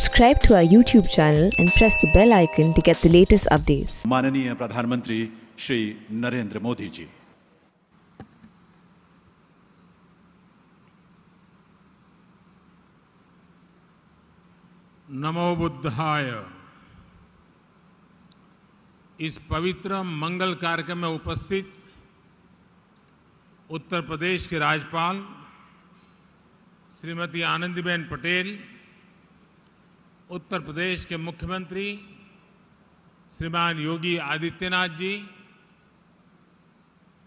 subscribe to our YouTube channel and press the bell icon to get the latest updates. माननीय प्रधानमंत्री श्री नरेंद्र मोदी जी नमो बुद्धाय इस पवित्र मंगल कार्यक्रम में उपस्थित उत्तर प्रदेश के राज्यपाल श्रीमती आनंदीबेन पटेल उत्तर प्रदेश के मुख्यमंत्री श्रीमान योगी आदित्यनाथ जी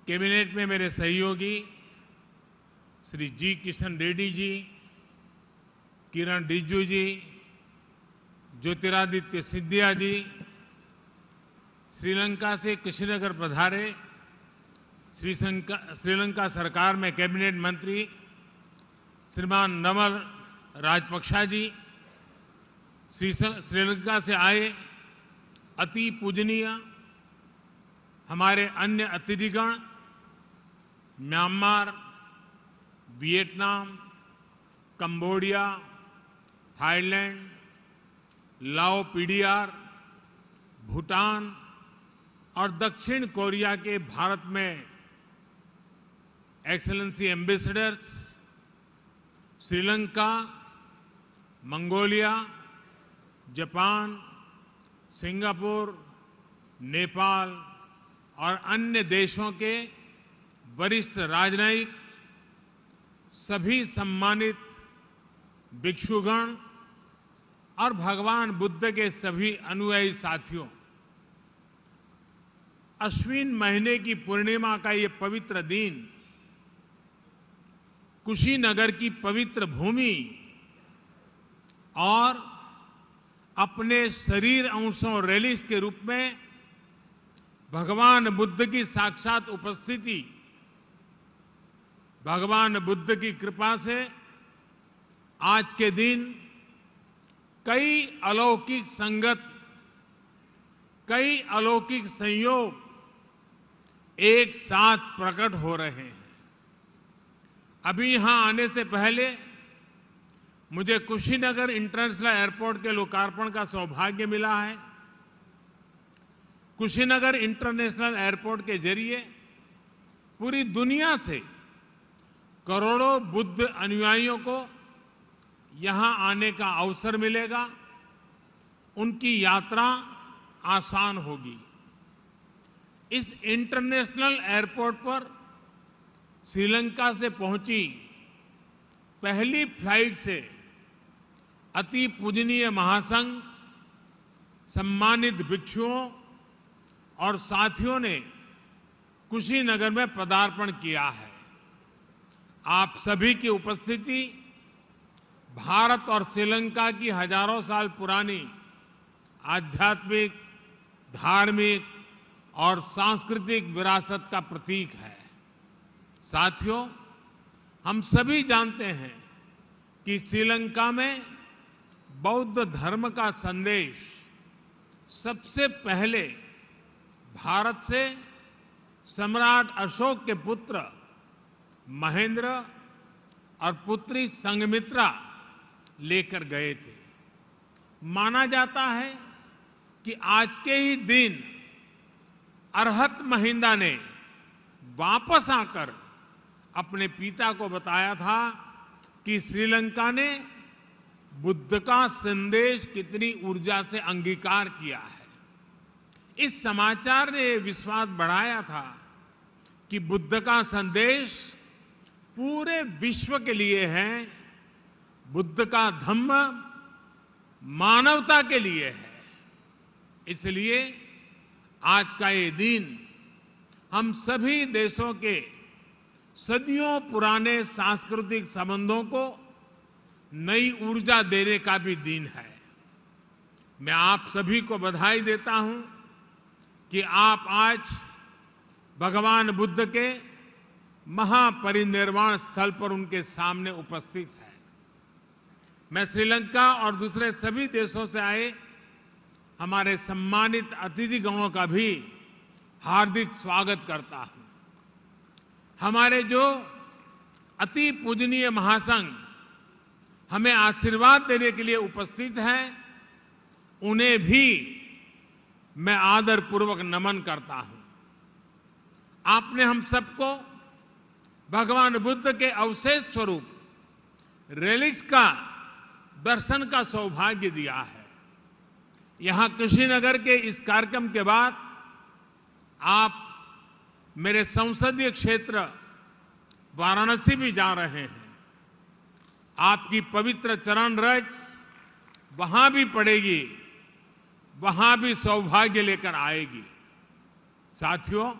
कैबिनेट में मेरे सहयोगी श्री जी किशन रेड्डी जी किरण रिज्जू जी ज्योतिरादित्य सिद्धिया जी श्रीलंका से कृष्णनगर पधारे श्रीलंका सरकार में कैबिनेट मंत्री श्रीमान नमर राजपक्षा जी श्रीलंका से आए अति पूजनीय हमारे अन्य अतिथिगण Myanmar Vietnam Cambodia Thailand Lao PDR Bhutan और दक्षिण कोरिया के भारत में excellency ambassadors Sri Lanka Mongolia Japan Singapore Nepal और अन्य देशों के वरिष्ठ राजनयिक सभी सम्मानित भिक्षुगण और भगवान बुद्ध के सभी अनुयायी साथियों अश्विन महीने की पूर्णिमा का ये पवित्र दिन कुशीनगर की पवित्र भूमि और अपने शरीर अंशों रैलिस के रूप में भगवान बुद्ध की साक्षात उपस्थिति भगवान बुद्ध की कृपा से आज के दिन कई अलौकिक संगत कई अलौकिक संयोग एक साथ प्रकट हो रहे हैं अभी यहां आने से पहले मुझे कुशीनगर इंटरनेशनल एयरपोर्ट के लोकार्पण का सौभाग्य मिला है कुशीनगर इंटरनेशनल एयरपोर्ट के जरिए पूरी दुनिया से करोड़ों बुद्ध अनुयायियों को यहां आने का अवसर मिलेगा उनकी यात्रा आसान होगी इस इंटरनेशनल एयरपोर्ट पर श्रीलंका से पहुंची पहली फ्लाइट से अति पूजनीय महासंघ सम्मानित भिक्षुओं और साथियों ने कुशीनगर में पदार्पण किया है आप सभी की उपस्थिति भारत और श्रीलंका की हजारों साल पुरानी आध्यात्मिक धार्मिक और सांस्कृतिक विरासत का प्रतीक है साथियों हम सभी जानते हैं कि श्रीलंका में बौद्ध धर्म का संदेश सबसे पहले भारत से सम्राट अशोक के पुत्र महेंद्र और पुत्री संगमित्रा लेकर गए थे माना जाता है कि आज के ही दिन अरहत महिंदा ने वापस आकर अपने पिता को बताया था कि श्रीलंका ने बुद्ध का संदेश कितनी ऊर्जा से अंगीकार किया है इस समाचार ने विश्वास बढ़ाया था कि बुद्ध का संदेश पूरे विश्व के लिए है बुद्ध का धम्म मानवता के लिए है इसलिए आज का ये दिन हम सभी देशों के सदियों पुराने सांस्कृतिक संबंधों को नई ऊर्जा देने का भी दिन है मैं आप सभी को बधाई देता हूं कि आप आज भगवान बुद्ध के महापरिनिर्वाण स्थल पर उनके सामने उपस्थित हैं मैं श्रीलंका और दूसरे सभी देशों से आए हमारे सम्मानित अतिथिगणों का भी हार्दिक स्वागत करता हूं हमारे जो अति पूजनीय महासंघ हमें आशीर्वाद देने के लिए उपस्थित हैं उन्हें भी मैं आदरपूर्वक नमन करता हूं आपने हम सबको भगवान बुद्ध के अवशेष स्वरूप रेलिक्स का दर्शन का सौभाग्य दिया है यहां कृषिनगर के इस कार्यक्रम के बाद आप मेरे संसदीय क्षेत्र वाराणसी भी जा रहे हैं आपकी पवित्र चरण रज वहां भी पड़ेगी वहां भी सौभाग्य लेकर आएगी साथियों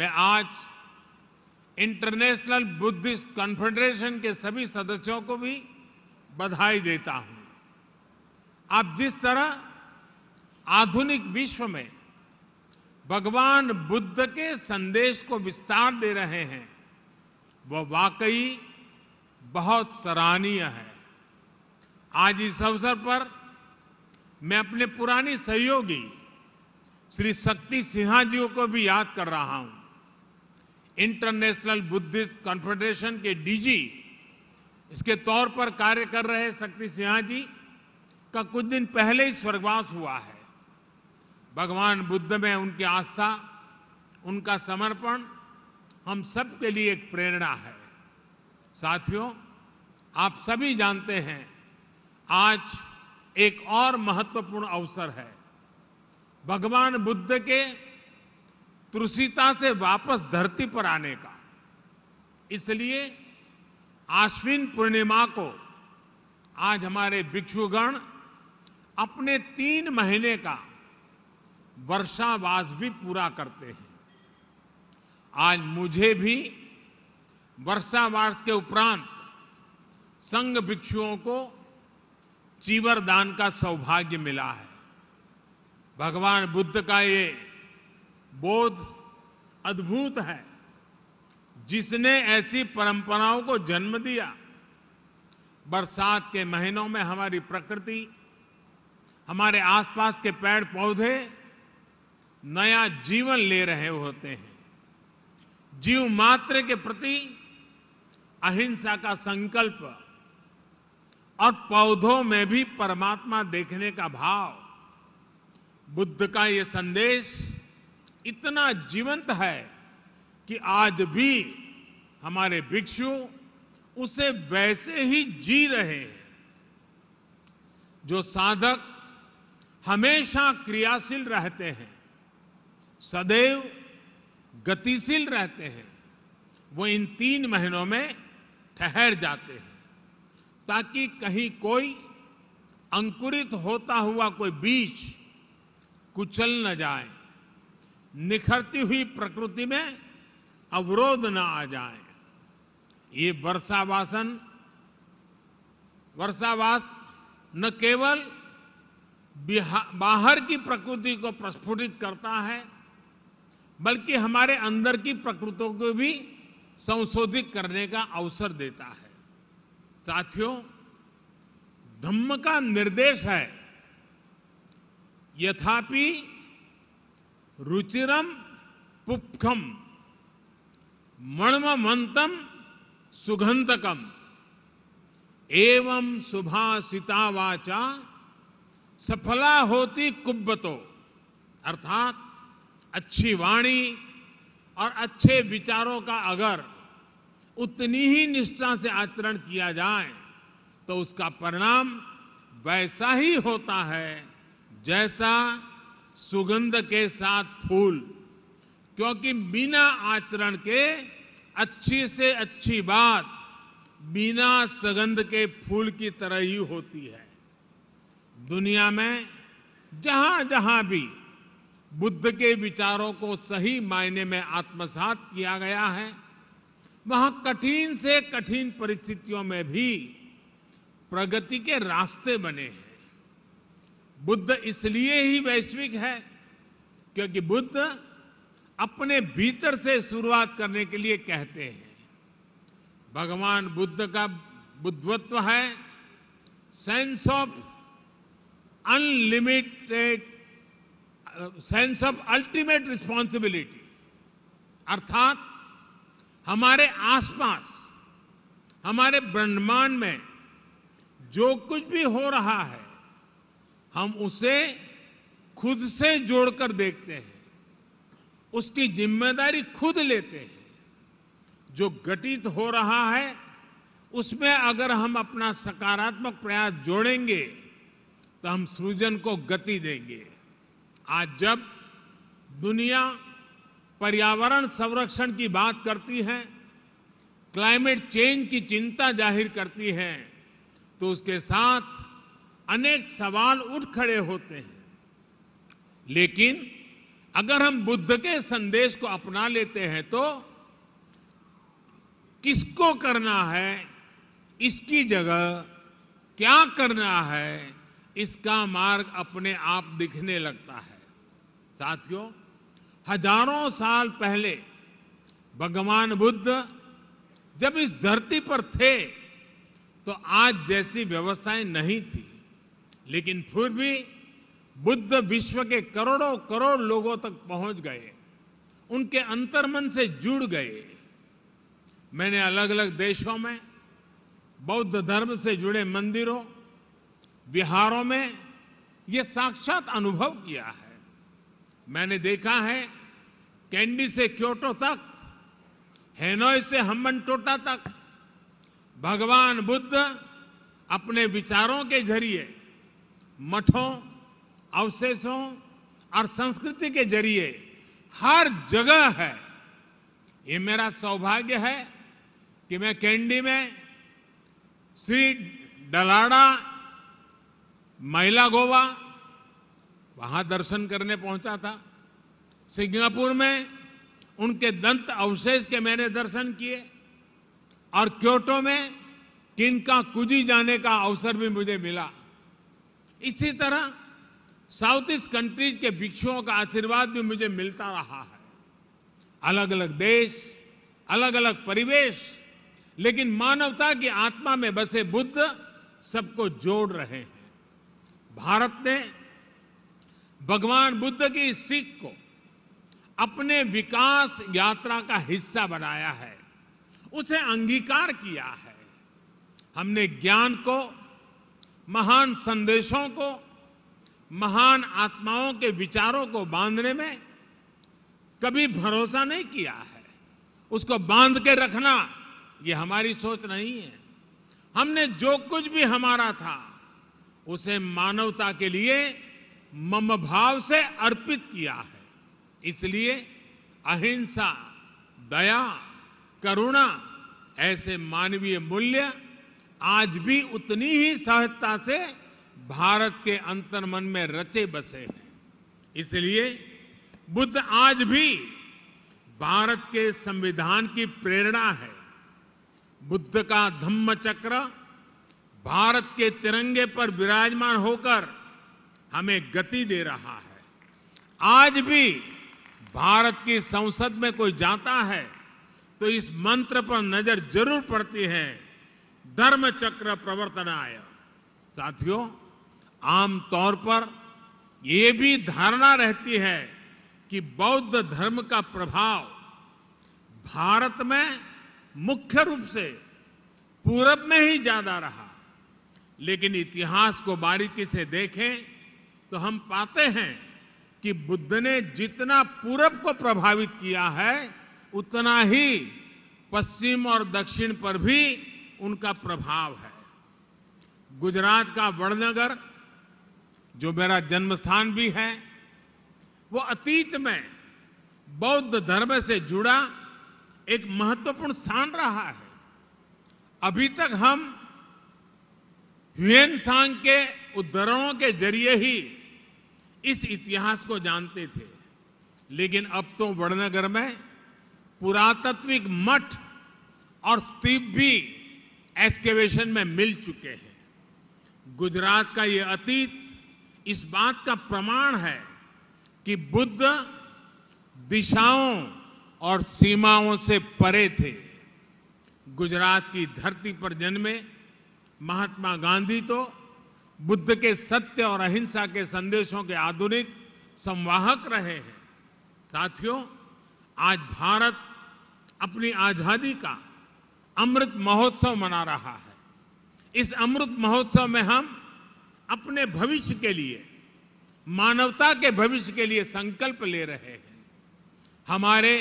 मैं आज इंटरनेशनल बुद्धिस्ट कॉन्फेडरेशन के सभी सदस्यों को भी बधाई देता हूं आप जिस तरह आधुनिक विश्व में भगवान बुद्ध के संदेश को विस्तार दे रहे हैं वह वाकई बहुत सराहनीय है आज इस अवसर पर मैं अपने पुरानी सहयोगी श्री शक्ति सिन्हा जी को भी याद कर रहा हूं इंटरनेशनल बुद्धिस्ट कॉन्फेडरेशन के डीजी इसके तौर पर कार्य कर रहे शक्ति सिन्हा जी का कुछ दिन पहले ही स्वर्गवास हुआ है भगवान बुद्ध में उनकी आस्था उनका समर्पण हम सबके लिए एक प्रेरणा है साथियों आप सभी जानते हैं आज एक और महत्वपूर्ण अवसर है भगवान बुद्ध के तुलसीता से वापस धरती पर आने का इसलिए आश्विन पूर्णिमा को आज हमारे भिक्षुगण अपने तीन महीने का वर्षावास भी पूरा करते हैं आज मुझे भी वर्षावास के उपरांत संघ भिक्षुओं को चीवर दान का सौभाग्य मिला है भगवान बुद्ध का ये बोध अद्भुत है जिसने ऐसी परंपराओं को जन्म दिया बरसात के महीनों में हमारी प्रकृति हमारे आसपास के पेड़ पौधे नया जीवन ले रहे होते हैं जीव मात्र के प्रति अहिंसा का संकल्प और पौधों में भी परमात्मा देखने का भाव बुद्ध का ये संदेश इतना जीवंत है कि आज भी हमारे भिक्षु उसे वैसे ही जी रहे हैं जो साधक हमेशा क्रियाशील रहते हैं सदैव गतिशील रहते हैं वो इन तीन महीनों में ठहर जाते हैं ताकि कहीं कोई अंकुरित होता हुआ कोई बीज कुचल न जाए निखरती हुई प्रकृति में अवरोध न आ जाए ये वर्षावासन वर्षावास न केवल बाहर की प्रकृति को प्रस्फुटित करता है बल्कि हमारे अंदर की प्रकृतियों को भी संशोधित करने का अवसर देता है साथियों धम्म का निर्देश है यथापि रुचिरम पुपखम मणमंतम सुगंधकम एवं सुभाषिता वाचा सफला होती कुब्बतो अर्थात अच्छी वाणी और अच्छे विचारों का अगर उतनी ही निष्ठा से आचरण किया जाए तो उसका परिणाम वैसा ही होता है जैसा सुगंध के साथ फूल क्योंकि बिना आचरण के अच्छी से अच्छी बात बिना सुगंध के फूल की तरह ही होती है दुनिया में जहां जहां भी बुद्ध के विचारों को सही मायने में आत्मसात किया गया है वहां कठिन से कठिन परिस्थितियों में भी प्रगति के रास्ते बने हैं बुद्ध इसलिए ही वैश्विक है क्योंकि बुद्ध अपने भीतर से शुरुआत करने के लिए कहते हैं भगवान बुद्ध का बुद्धत्व है sense of unlimited sense of ultimate responsibility अर्थात हमारे आसपास हमारे ब्रह्मांड में जो कुछ भी हो रहा है हम उसे खुद से जोड़कर देखते हैं उसकी जिम्मेदारी खुद लेते हैं जो घटित हो रहा है उसमें अगर हम अपना सकारात्मक प्रयास जोड़ेंगे तो हम सृजन को गति देंगे आज जब दुनिया पर्यावरण संरक्षण की बात करती है क्लाइमेट चेंज की चिंता जाहिर करती है तो उसके साथ अनेक सवाल उठ खड़े होते हैं लेकिन अगर हम बुद्ध के संदेश को अपना लेते हैं तो किसको करना है इसकी जगह क्या करना है इसका मार्ग अपने आप दिखने लगता है साथियों हजारों साल पहले भगवान बुद्ध जब इस धरती पर थे तो आज जैसी व्यवस्थाएं नहीं थी लेकिन फिर भी बुद्ध विश्व के करोड़ों करोड़ लोगों तक पहुंच गए उनके अंतर्मन से जुड़ गए मैंने अलग अलग देशों में बौद्ध धर्म से जुड़े मंदिरों विहारों में ये साक्षात अनुभव किया है मैंने देखा है कैंडी से क्योटो तक हेनोय से हमन टोटा तक भगवान बुद्ध अपने विचारों के जरिए मठों अवशेषों और संस्कृति के जरिए हर जगह है ये मेरा सौभाग्य है कि मैं कैंडी में श्री डलाड़ा महिला गोवा वहां दर्शन करने पहुंचा था सिंगापुर में उनके दंत अवशेष के मैंने दर्शन किए और क्योटो में किनका कुजी जाने का अवसर भी मुझे मिला इसी तरह साउथ ईस्ट कंट्रीज के भिक्षुओं का आशीर्वाद भी मुझे मिलता रहा है अलग अलग देश अलग अलग परिवेश लेकिन मानवता की आत्मा में बसे बुद्ध सबको जोड़ रहे हैं भारत ने भगवान बुद्ध की सीख को अपने विकास यात्रा का हिस्सा बनाया है उसे अंगीकार किया है हमने ज्ञान को महान संदेशों को महान आत्माओं के विचारों को बांधने में कभी भरोसा नहीं किया है उसको बांध के रखना ये हमारी सोच नहीं है हमने जो कुछ भी हमारा था उसे मानवता के लिए मम भाव से अर्पित किया है इसलिए अहिंसा दया करुणा ऐसे मानवीय मूल्य आज भी उतनी ही सहजता से भारत के अंतर मन में रचे बसे हैं इसलिए बुद्ध आज भी भारत के संविधान की प्रेरणा है बुद्ध का धम्म चक्र भारत के तिरंगे पर विराजमान होकर हमें गति दे रहा है आज भी भारत की संसद में कोई जाता है तो इस मंत्र पर नजर जरूर पड़ती है धर्म चक्र प्रवर्तन आय साथियों आमतौर पर यह भी धारणा रहती है कि बौद्ध धर्म का प्रभाव भारत में मुख्य रूप से पूरब में ही ज्यादा रहा लेकिन इतिहास को बारीकी से देखें तो हम पाते हैं कि बुद्ध ने जितना पूरब को प्रभावित किया है उतना ही पश्चिम और दक्षिण पर भी उनका प्रभाव है गुजरात का वड़नगर जो मेरा जन्म स्थान भी है वो अतीत में बौद्ध धर्म से जुड़ा एक महत्वपूर्ण स्थान रहा है अभी तक हम ह्युएनसांग के उद्धरणों के जरिए ही इस इतिहास को जानते थे लेकिन अब तो वड़नगर में पुरातत्विक मठ और स्तीप भी एक्सकेवेशन में मिल चुके हैं गुजरात का ये अतीत इस बात का प्रमाण है कि बुद्ध दिशाओं और सीमाओं से परे थे गुजरात की धरती पर जन्मे महात्मा गांधी तो बुद्ध के सत्य और अहिंसा के संदेशों के आधुनिक संवाहक रहे हैं साथियों आज भारत अपनी आजादी का अमृत महोत्सव मना रहा है इस अमृत महोत्सव में हम अपने भविष्य के लिए मानवता के भविष्य के लिए संकल्प ले रहे हैं हमारे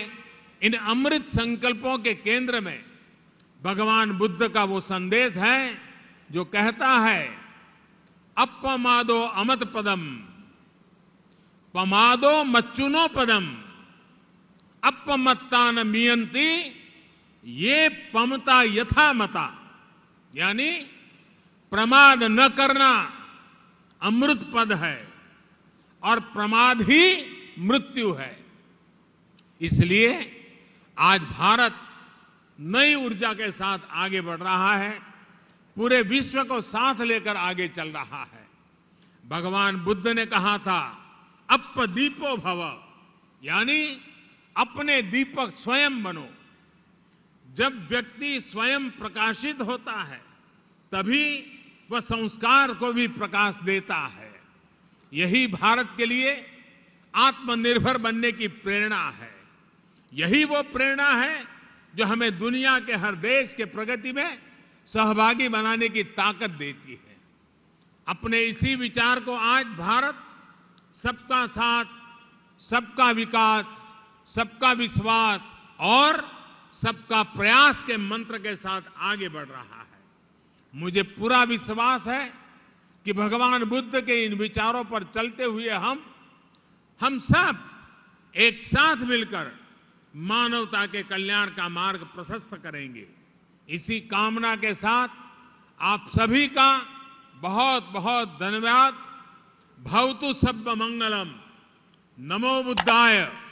इन अमृत संकल्पों के केंद्र में भगवान बुद्ध का वो संदेश है जो कहता है अपमादो अमत पदम पमादो मच्चुनो पदम अपमत्तान मियंती ये पमता यथा मता यानी प्रमाद न करना अमृत पद है और प्रमाद ही मृत्यु है इसलिए आज भारत नई ऊर्जा के साथ आगे बढ़ रहा है पूरे विश्व को साथ लेकर आगे चल रहा है भगवान बुद्ध ने कहा था अप दीपो भव यानी अपने दीपक स्वयं बनो जब व्यक्ति स्वयं प्रकाशित होता है तभी वह संस्कार को भी प्रकाश देता है यही भारत के लिए आत्मनिर्भर बनने की प्रेरणा है यही वो प्रेरणा है जो हमें दुनिया के हर देश के प्रगति में सहभागी बनाने की ताकत देती है अपने इसी विचार को आज भारत सबका साथ सबका विकास सबका विश्वास और सबका प्रयास के मंत्र के साथ आगे बढ़ रहा है मुझे पूरा विश्वास है कि भगवान बुद्ध के इन विचारों पर चलते हुए हम हम सब एक साथ मिलकर मानवता के कल्याण का मार्ग प्रशस्त करेंगे इसी कामना के साथ आप सभी का बहुत बहुत धन्यवाद भवतु सब मंगलम नमो बुद्धाय